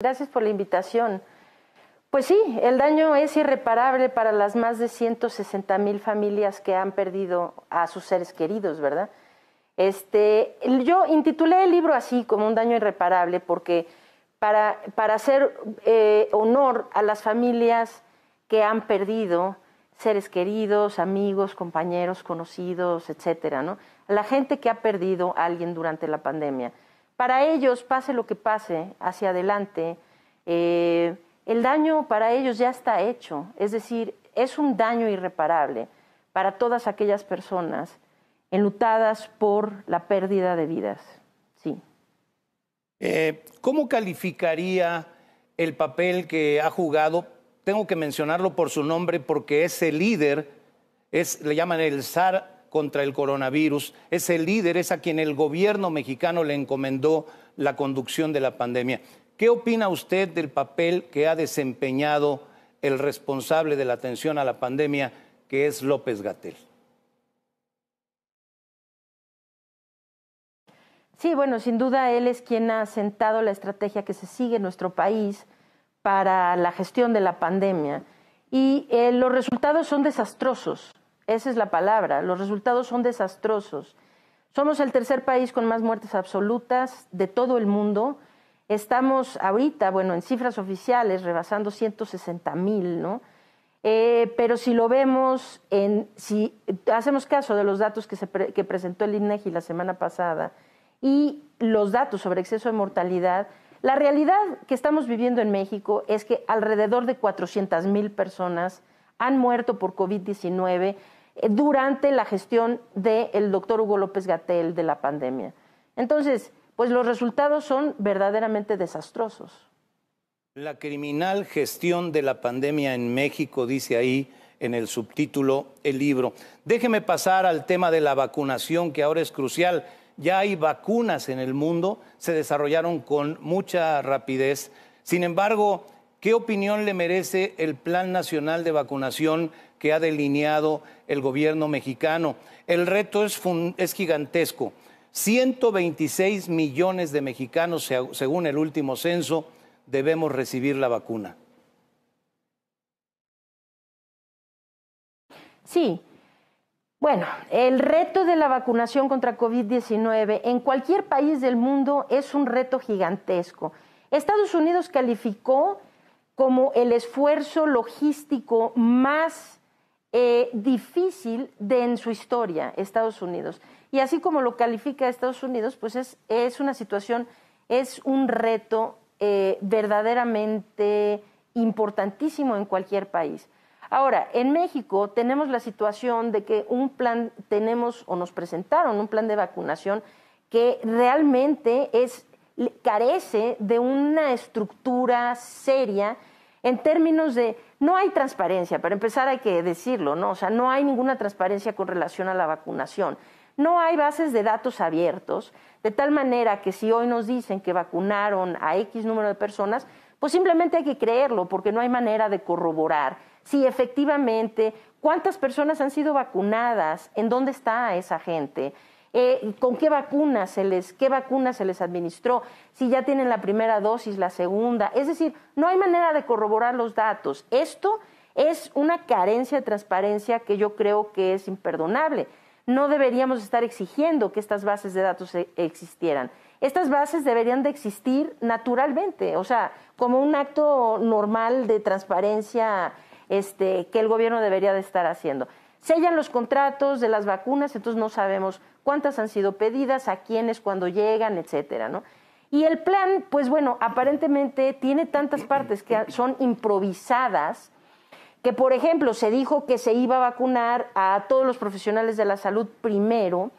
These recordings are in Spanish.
Gracias por la invitación. Pues sí, el daño es irreparable para las más de 160 mil familias que han perdido a sus seres queridos, ¿verdad? Este, yo intitulé el libro así, como un daño irreparable, porque para, para hacer eh, honor a las familias que han perdido seres queridos, amigos, compañeros, conocidos, etcétera, ¿no? La gente que ha perdido a alguien durante la pandemia para ellos, pase lo que pase hacia adelante, eh, el daño para ellos ya está hecho, es decir, es un daño irreparable para todas aquellas personas enlutadas por la pérdida de vidas. Sí. Eh, ¿Cómo calificaría el papel que ha jugado? Tengo que mencionarlo por su nombre porque ese líder, es, le llaman el zar contra el coronavirus. Es el líder, es a quien el gobierno mexicano le encomendó la conducción de la pandemia. ¿Qué opina usted del papel que ha desempeñado el responsable de la atención a la pandemia, que es López Gatel? Sí, bueno, sin duda él es quien ha sentado la estrategia que se sigue en nuestro país para la gestión de la pandemia. Y eh, los resultados son desastrosos. Esa es la palabra. Los resultados son desastrosos. Somos el tercer país con más muertes absolutas de todo el mundo. Estamos ahorita, bueno, en cifras oficiales, rebasando 160 mil, ¿no? Eh, pero si lo vemos, en, si hacemos caso de los datos que, se que presentó el INEGI e la semana pasada y los datos sobre exceso de mortalidad, la realidad que estamos viviendo en México es que alrededor de 400 mil personas han muerto por COVID-19 durante la gestión del doctor Hugo López Gatel de la pandemia. Entonces, pues los resultados son verdaderamente desastrosos. La criminal gestión de la pandemia en México, dice ahí en el subtítulo el libro. Déjeme pasar al tema de la vacunación, que ahora es crucial. Ya hay vacunas en el mundo, se desarrollaron con mucha rapidez. Sin embargo, ¿qué opinión le merece el Plan Nacional de Vacunación que ha delineado el gobierno mexicano. El reto es, gigantesco. 126 millones de mexicanos, según el último censo, debemos recibir la vacuna. Sí. Bueno, el reto de la vacunación contra COVID-19 en cualquier país del mundo es un reto gigantesco. Estados Unidos calificó como el esfuerzo logístico más eh, difícil de en su historia, Estados Unidos. Y así como lo califica Estados Unidos, pues es, una situación, es un reto eh, verdaderamente importantísimo en cualquier país. Ahora, en México tenemos la situación de que un plan, tenemos o nos presentaron un plan de vacunación que realmente es, carece de una estructura seria en términos de no hay transparencia, para empezar hay que decirlo, ¿no? O sea, no hay ninguna transparencia con relación a la vacunación. No hay bases de datos abiertos, de tal manera que si hoy nos dicen que vacunaron a X número de personas, pues simplemente hay que creerlo, porque no hay manera de corroborar si efectivamente cuántas personas han sido vacunadas, en dónde está esa gente. Eh, con qué vacunas se les, qué vacuna se les administró, si ya tienen la primera dosis, la segunda. Es decir, no hay manera de corroborar los datos. Esto es una carencia de transparencia que yo creo que es imperdonable. No deberíamos estar exigiendo que estas bases de datos e, existieran. Estas bases deberían de existir naturalmente, o sea, como un acto normal de transparencia este, que el gobierno debería de estar haciendo sellan los contratos de las vacunas, entonces no sabemos cuántas han sido pedidas, a quiénes, cuándo llegan, etcétera, ¿no? Y el plan, pues bueno, aparentemente tiene tantas partes que son improvisadas, que por ejemplo se dijo que se iba a vacunar a todos los profesionales de la salud primero,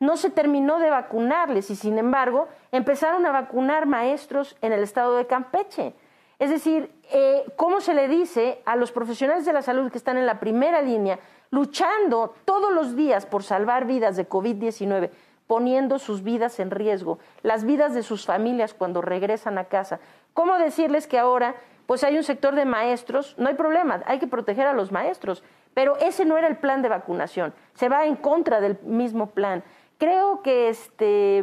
no se terminó de vacunarles y sin embargo empezaron a vacunar maestros en el estado de Campeche. Es decir, eh, ¿cómo se le dice a los profesionales de la salud que están en la primera línea luchando todos los días por salvar vidas de COVID-19, poniendo sus vidas en riesgo, las vidas de sus familias cuando regresan a casa. ¿Cómo decirles que ahora, pues hay un sector de maestros, no hay problema, hay que proteger a los maestros, pero ese no era el plan de vacunación, se va en contra del mismo plan. Creo que este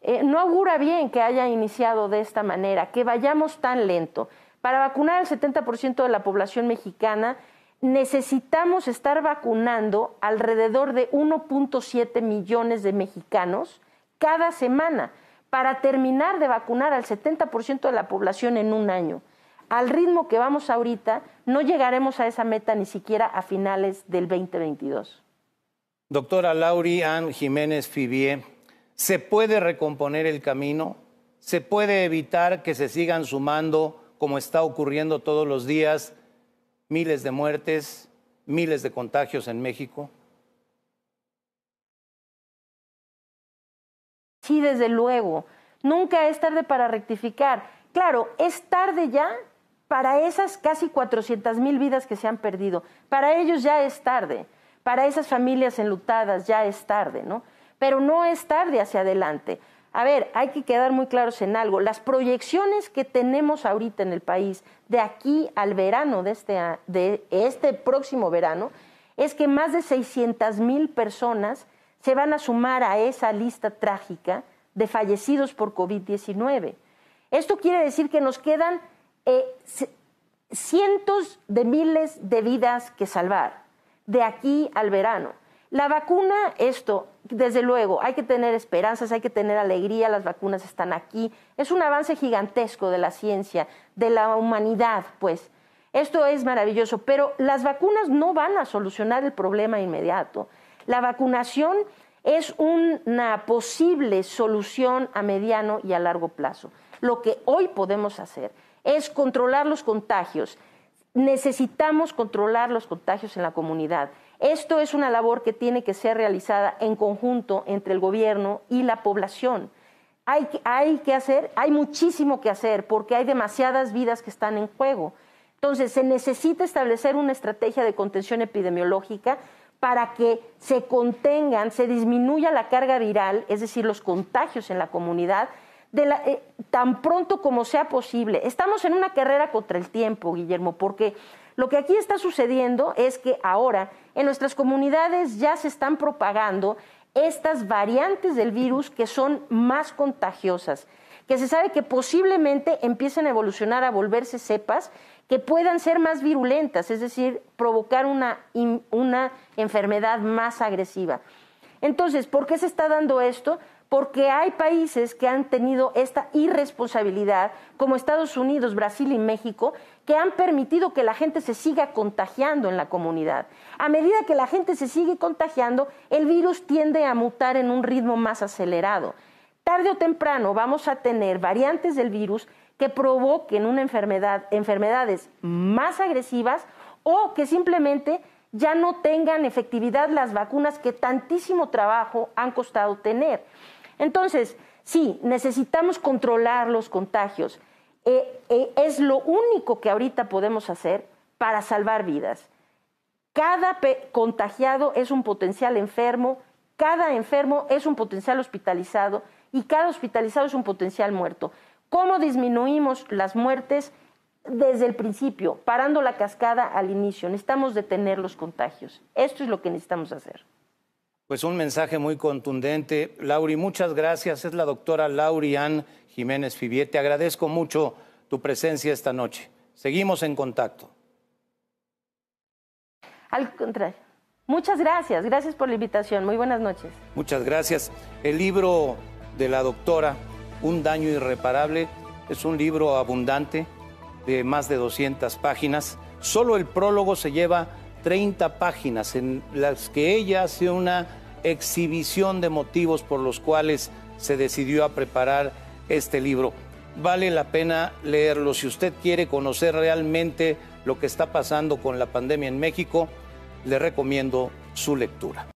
eh, no augura bien que haya iniciado de esta manera, que vayamos tan lento. Para vacunar al 70% de la población mexicana, necesitamos estar vacunando alrededor de 1.7 millones de mexicanos cada semana para terminar de vacunar al 70% de la población en un año. Al ritmo que vamos ahorita, no llegaremos a esa meta ni siquiera a finales del 2022. Doctora Lauri Ann Jiménez Fibier, ¿se puede recomponer el camino? ¿Se puede evitar que se sigan sumando, como está ocurriendo todos los días, miles de muertes, miles de contagios en México? Sí, desde luego. Nunca es tarde para rectificar. Claro, es tarde ya para esas casi 400 mil vidas que se han perdido. Para ellos ya es tarde. Para esas familias enlutadas ya es tarde, ¿no? Pero no es tarde hacia adelante a ver, hay que quedar muy claros en algo. Las proyecciones que tenemos ahorita en el país, de aquí al verano de este, de este próximo verano, es que más de 600 mil personas se van a sumar a esa lista trágica de fallecidos por COVID-19. Esto quiere decir que nos quedan eh, cientos de miles de vidas que salvar de aquí al verano. La vacuna, esto, desde luego, hay que tener esperanzas, hay que tener alegría, las vacunas están aquí. Es un avance gigantesco de la ciencia, de la humanidad, pues. Esto es maravilloso, pero las vacunas no van a solucionar el problema inmediato. La vacunación es una posible solución a mediano y a largo plazo. Lo que hoy podemos hacer es controlar los contagios. Necesitamos controlar los contagios en la comunidad esto es una labor que tiene que ser realizada en conjunto entre el gobierno y la población. Hay, que hacer, hay muchísimo que hacer porque hay demasiadas vidas que están en juego. Entonces, se necesita establecer una estrategia de contención epidemiológica para que se contengan, se disminuya la carga viral, es decir, los contagios en la comunidad, eh, tan pronto como sea posible. Estamos en una carrera contra el tiempo, Guillermo, porque lo que aquí está sucediendo es que ahora en nuestras comunidades ya se están propagando estas variantes del virus que son más contagiosas, que se sabe que posiblemente empiecen a evolucionar a volverse cepas que puedan ser más virulentas, es decir, provocar una, una enfermedad más agresiva. Entonces, ¿por qué se está dando esto? Porque hay países que han tenido esta irresponsabilidad, como Estados Unidos, Brasil y México, que han permitido que la gente se siga contagiando en la comunidad. A medida que la gente se sigue contagiando, el virus tiende a mutar en un ritmo más acelerado. Tarde o temprano vamos a tener variantes del virus que provoquen una enfermedad, enfermedades más agresivas o que simplemente ya no tengan efectividad las vacunas que tantísimo trabajo han costado tener. Entonces, sí, necesitamos controlar los contagios. Eh, eh, es lo único que ahorita podemos hacer para salvar vidas. Cada contagiado es un potencial enfermo, cada enfermo es un potencial hospitalizado y cada hospitalizado es un potencial muerto. ¿Cómo disminuimos las muertes? desde el principio, parando la cascada al inicio. Necesitamos detener los contagios. Esto es lo que necesitamos hacer. Pues un mensaje muy contundente. Lauri, muchas gracias. Es la doctora Lauri Ann Jiménez Fibier. Te agradezco mucho tu presencia esta noche. Seguimos en contacto. Al contrario. Muchas gracias. Gracias por la invitación. Muy buenas noches. Muchas gracias. El libro de la doctora, Un daño irreparable, es un libro abundante de más de 200 páginas. Solo el prólogo se lleva 30 páginas en las que ella hace una exhibición de motivos por los cuales se decidió a preparar este libro. Vale la pena leerlo. Si usted quiere conocer realmente lo que está pasando con la pandemia en México, le recomiendo su lectura.